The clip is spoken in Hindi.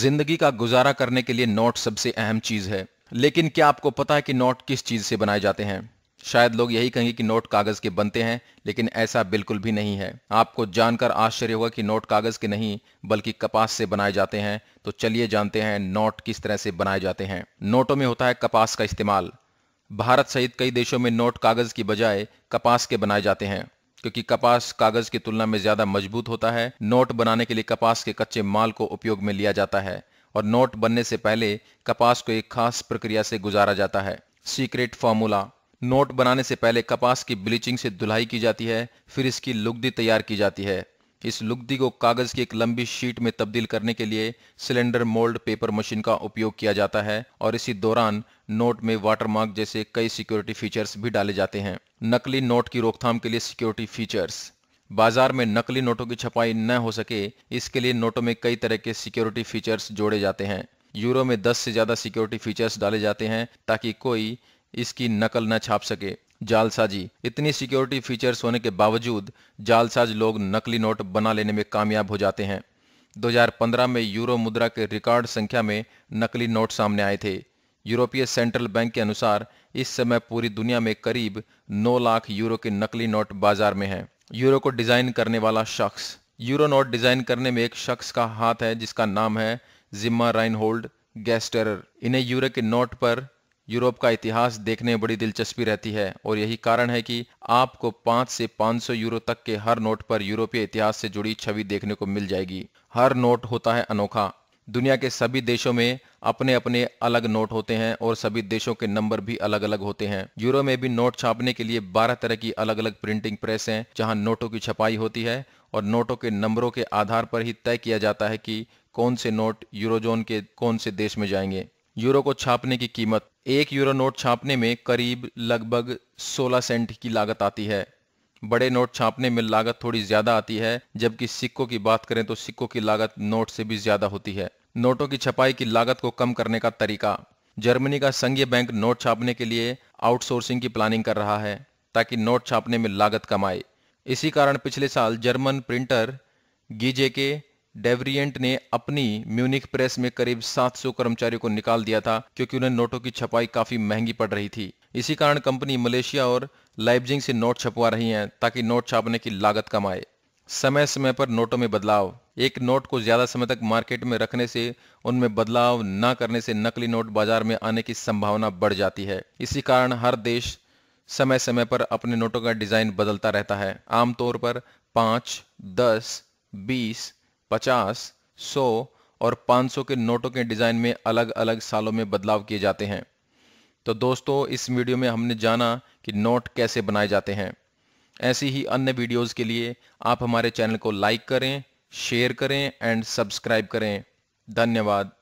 जिंदगी का गुजारा करने के लिए नोट सबसे अहम चीज है लेकिन क्या आपको पता है कि नोट किस चीज से बनाए जाते हैं शायद लोग यही कहेंगे कि नोट कागज के बनते हैं लेकिन ऐसा बिल्कुल भी नहीं है आपको जानकर आश्चर्य होगा कि नोट कागज के नहीं बल्कि कपास से बनाए जाते हैं तो चलिए जानते हैं नोट किस तरह से बनाए जाते हैं नोटों में होता है कपास का इस्तेमाल भारत सहित कई देशों में नोट कागज की बजाय कपास के बनाए जाते हैं क्योंकि कपास कागज की तुलना में ज्यादा मजबूत होता है नोट बनाने के लिए कपास के कच्चे माल को उपयोग में लिया जाता है और नोट बनने से पहले कपास को एक खास प्रक्रिया से गुजारा जाता है सीक्रेट फॉर्मूला नोट बनाने से पहले कपास की ब्लीचिंग से धुलाई की जाती है फिर इसकी लुगदी तैयार की जाती है इस लुगदी को कागज की एक लंबी शीट में तब्दील करने के लिए सिलेंडर मोल्ड पेपर मशीन का उपयोग किया जाता है और इसी दौरान नोट में वाटरमार्क जैसे कई सिक्योरिटी फीचर्स भी डाले जाते हैं नकली नोट की रोकथाम के लिए सिक्योरिटी फीचर्स बाजार में नकली नोटों की छपाई न हो सके इसके लिए नोटों में कई तरह के सिक्योरिटी फीचर्स जोड़े जाते हैं यूरो में 10 से ज़्यादा सिक्योरिटी फीचर्स डाले जाते हैं ताकि कोई इसकी नकल न छाप सके जालसाजी इतनी सिक्योरिटी फीचर्स होने के बावजूद जालसाज लोग नकली नोट बना लेने में कामयाब हो जाते हैं 2015 में यूरो मुद्रा के रिकॉर्ड संख्या में नकली नोट सामने आए थे यूरोपीय सेंट्रल बैंक के अनुसार इस समय पूरी दुनिया में करीब 9 लाख यूरो के नकली नोट बाजार में हैं। यूरो को डिजाइन करने वाला शख्स यूरो नोट डिजाइन करने में एक शख्स का हाथ है जिसका नाम है जिम्मा राइनहोल्ड गैस्टेरर इन्हें यूरो के नोट पर यूरोप का इतिहास देखने में बड़ी दिलचस्पी रहती है और यही कारण है कि आपको 5 से 500 यूरो तक के हर नोट पर यूरोपीय इतिहास से जुड़ी छवि देखने को मिल जाएगी हर नोट होता है अनोखा दुनिया के सभी देशों में अपने अपने अलग नोट होते हैं और सभी देशों के नंबर भी अलग अलग होते हैं यूरो में भी नोट छापने के लिए 12 तरह की अलग अलग प्रिंटिंग प्रेस हैं जहां नोटों की छपाई होती है और नोटों के नंबरों के आधार पर ही तय किया जाता है कि कौन से नोट यूरोजोन के कौन से देश में जाएंगे यूरो को छापने की कीमत एक यूरो नोट छापने में करीब लगभग 16 सेंट की लागत आती है बड़े नोट छापने में लागत थोड़ी ज्यादा आती है जबकि सिक्कों की बात करें तो सिक्कों की लागत नोट से भी ज्यादा होती है नोटों की छपाई की लागत को कम करने का तरीका जर्मनी का संघीय बैंक नोट छापने के लिए आउटसोर्सिंग की प्लानिंग कर रहा है ताकि नोट छापने में लागत कम आए इसी कारण पिछले साल जर्मन प्रिंटर गीजे के डेवरियंट ने अपनी म्यूनिक प्रेस में करीब 700 कर्मचारियों को निकाल दिया था क्योंकि उन्हें नोटों की छपाई काफी महंगी पड़ रही थी इसी कारण कंपनी मलेशिया और लाइबजिंग से नोट छपवा रही है ताकि नोट छापने की लागत कम आए समय समय पर नोटों में बदलाव एक नोट को ज्यादा समय तक मार्केट में रखने से उनमें बदलाव न करने से नकली नोट बाजार में आने की संभावना बढ़ जाती है इसी कारण हर देश समय समय पर अपने नोटों का डिजाइन बदलता रहता है आमतौर पर पांच दस बीस पचास सौ और सौ के नोटों के डिज़ाइन में अलग अलग सालों में बदलाव किए जाते हैं तो दोस्तों इस वीडियो में हमने जाना कि नोट कैसे बनाए जाते हैं ऐसी ही अन्य वीडियोस के लिए आप हमारे चैनल को लाइक करें शेयर करें एंड सब्सक्राइब करें धन्यवाद